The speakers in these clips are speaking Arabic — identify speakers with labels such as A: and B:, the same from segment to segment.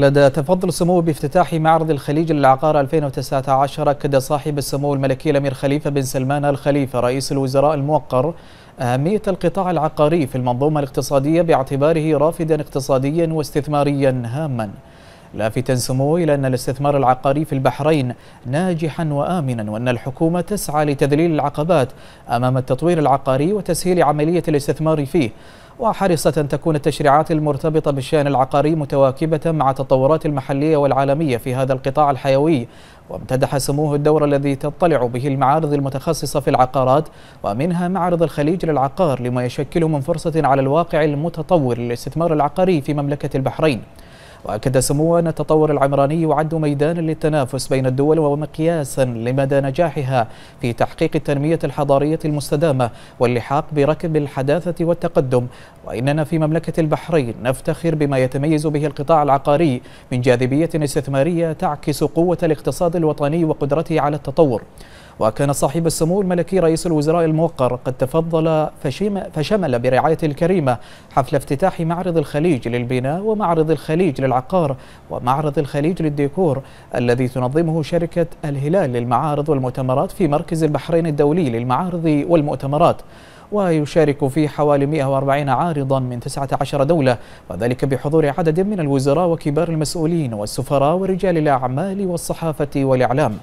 A: لدى تفضل سموه بافتتاح معرض الخليج للعقار 2019 أكد صاحب السمو الملكي الأمير خليفة بن سلمان الخليفة رئيس الوزراء الموقر أهمية القطاع العقاري في المنظومة الاقتصادية باعتباره رافدا اقتصاديا واستثماريا هاما لافتا سموه إلى أن الاستثمار العقاري في البحرين ناجحا وآمنا وأن الحكومة تسعى لتذليل العقبات أمام التطوير العقاري وتسهيل عملية الاستثمار فيه وحرصت أن تكون التشريعات المرتبطة بالشأن العقاري متواكبة مع التطورات المحلية والعالمية في هذا القطاع الحيوي وامتدح سموه الدور الذي تطلع به المعارض المتخصصة في العقارات ومنها معرض الخليج للعقار لما يشكله من فرصة على الواقع المتطور للاستثمار العقاري في مملكة البحرين وأكد سموه أن التطور العمراني يعد ميدانا للتنافس بين الدول ومقياسا لمدى نجاحها في تحقيق التنمية الحضارية المستدامة واللحاق بركب الحداثة والتقدم وإننا في مملكة البحرين نفتخر بما يتميز به القطاع العقاري من جاذبية استثمارية تعكس قوة الاقتصاد الوطني وقدرته على التطور وكان صاحب السمو الملكي رئيس الوزراء الموقر قد تفضل فشمل برعايته الكريمة حفل افتتاح معرض الخليج للبناء ومعرض الخليج للعقار ومعرض الخليج للديكور الذي تنظمه شركة الهلال للمعارض والمؤتمرات في مركز البحرين الدولي للمعارض والمؤتمرات ويشارك فيه حوالي 140 عارضا من 19 دولة وذلك بحضور عدد من الوزراء وكبار المسؤولين والسفراء ورجال الأعمال والصحافة والإعلام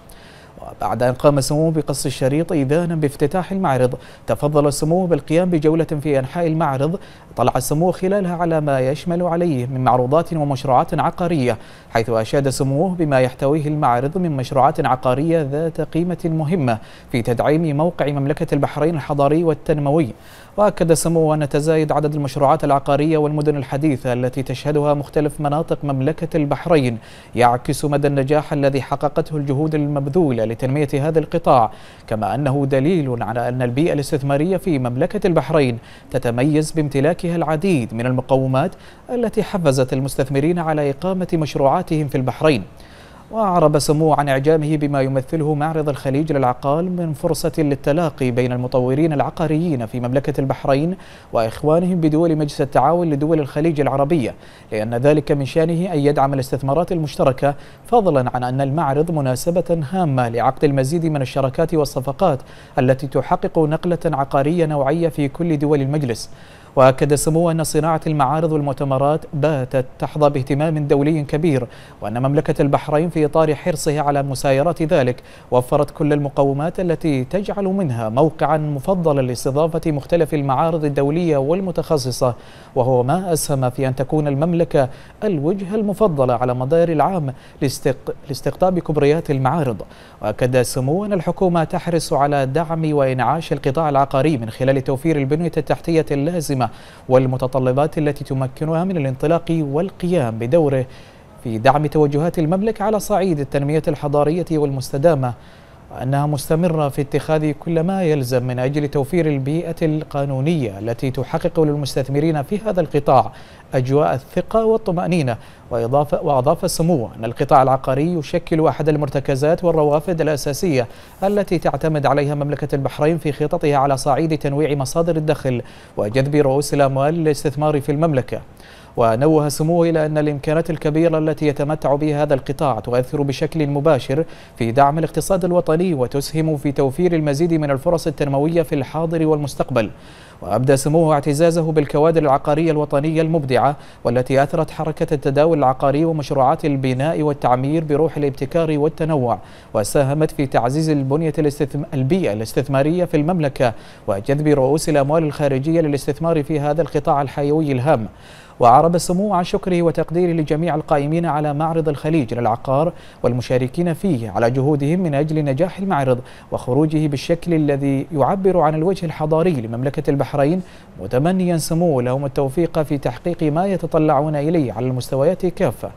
A: وبعد أن قام سموه بقص الشريط إذانا بافتتاح المعرض تفضل سموه بالقيام بجولة في أنحاء المعرض طلع سموه خلالها على ما يشمل عليه من معروضات ومشروعات عقارية حيث أشاد سموه بما يحتويه المعرض من مشروعات عقارية ذات قيمة مهمة في تدعيم موقع مملكة البحرين الحضاري والتنموي وأكد سموه أن تزايد عدد المشروعات العقارية والمدن الحديثة التي تشهدها مختلف مناطق مملكة البحرين يعكس مدى النجاح الذي حققته الجهود المبذولة لتنمية هذا القطاع كما أنه دليل على أن البيئة الاستثمارية في مملكة البحرين تتميز بامتلاكها العديد من المقومات التي حفزت المستثمرين على إقامة مشروعاتهم في البحرين وأعرب سمو عن إعجابه بما يمثله معرض الخليج للعقال من فرصة للتلاقي بين المطورين العقاريين في مملكة البحرين وإخوانهم بدول مجلس التعاون لدول الخليج العربية لأن ذلك من شأنه أن يدعم الاستثمارات المشتركة فضلا عن أن المعرض مناسبة هامة لعقد المزيد من الشراكات والصفقات التي تحقق نقلة عقارية نوعية في كل دول المجلس وأكد سموه أن صناعة المعارض والمؤتمرات باتت تحظى باهتمام دولي كبير وأن مملكة البحرين في إطار حرصها على مسايرة ذلك وفرت كل المقومات التي تجعل منها موقعا مفضلا لاستضافة مختلف المعارض الدولية والمتخصصة وهو ما أسهم في أن تكون المملكة الوجهة المفضلة على مدار العام لاستق... لاستقطاب كبريات المعارض وأكد سمو أن الحكومة تحرص على دعم وإنعاش القطاع العقاري من خلال توفير البنية التحتية اللازمة والمتطلبات التي تمكنها من الانطلاق والقيام بدوره في دعم توجهات المملكة على صعيد التنمية الحضارية والمستدامة وأنها مستمرة في اتخاذ كل ما يلزم من أجل توفير البيئة القانونية التي تحقق للمستثمرين في هذا القطاع أجواء الثقة والطمأنينة وإضافة وأضاف السمو أن القطاع العقاري يشكل أحد المرتكزات والروافد الأساسية التي تعتمد عليها مملكة البحرين في خططها على صعيد تنويع مصادر الدخل وجذب رؤوس الأموال للاستثمار في المملكة ونوه سموه إلى أن الإمكانات الكبيرة التي يتمتع بها هذا القطاع تؤثر بشكل مباشر في دعم الاقتصاد الوطني وتسهم في توفير المزيد من الفرص التنموية في الحاضر والمستقبل وأبدى سموه اعتزازه بالكوادر العقارية الوطنية المبدعة والتي أثرت حركة التداول العقاري ومشروعات البناء والتعمير بروح الابتكار والتنوع وساهمت في تعزيز البنية الاستثم... البيئة الاستثمارية في المملكة وجذب رؤوس الأموال الخارجية للاستثمار في هذا القطاع الحيوي الهام وأعرب السمو عن شكره وتقديره لجميع القائمين على معرض الخليج للعقار والمشاركين فيه على جهودهم من أجل نجاح المعرض وخروجه بالشكل الذي يعبر عن الوجه الحضاري لمملكة البحرين متمنيا سموه لهم التوفيق في تحقيق ما يتطلعون إليه على المستويات كافة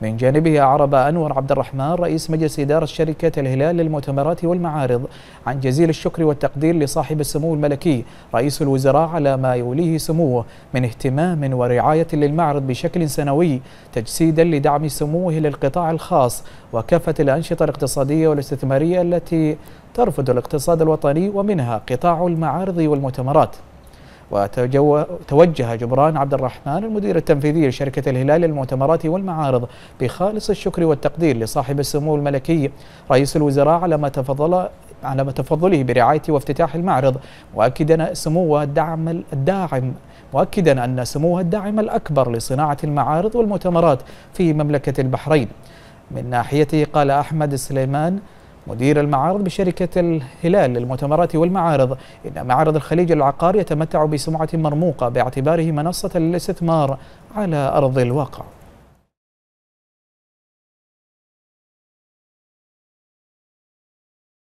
A: من جانبه أعرب أنور عبد الرحمن رئيس مجلس إدارة شركة الهلال للمؤتمرات والمعارض عن جزيل الشكر والتقدير لصاحب السمو الملكي رئيس الوزراء على ما يوليه سموه من اهتمام ورعاية للمعرض بشكل سنوي تجسيدا لدعم سموه للقطاع الخاص وكافة الأنشطة الاقتصادية والاستثمارية التي ترفض الاقتصاد الوطني ومنها قطاع المعارض والمؤتمرات وتوجه جبران عبد الرحمن المدير التنفيذي لشركة الهلال للمؤتمرات والمعارض بخالص الشكر والتقدير لصاحب السمو الملكي رئيس الوزراء على ما تفضل على ما تفضله برعاية وافتتاح المعرض مؤكدا سموه الدعم الداعم مؤكدا أن سموه الداعم الأكبر لصناعة المعارض والمؤتمرات في مملكة البحرين من ناحيته قال أحمد سليمان مدير المعارض بشركة الهلال للمؤتمرات والمعارض إن معرض الخليج العقار يتمتع بسمعة مرموقة باعتباره منصة للاستثمار على أرض الواقع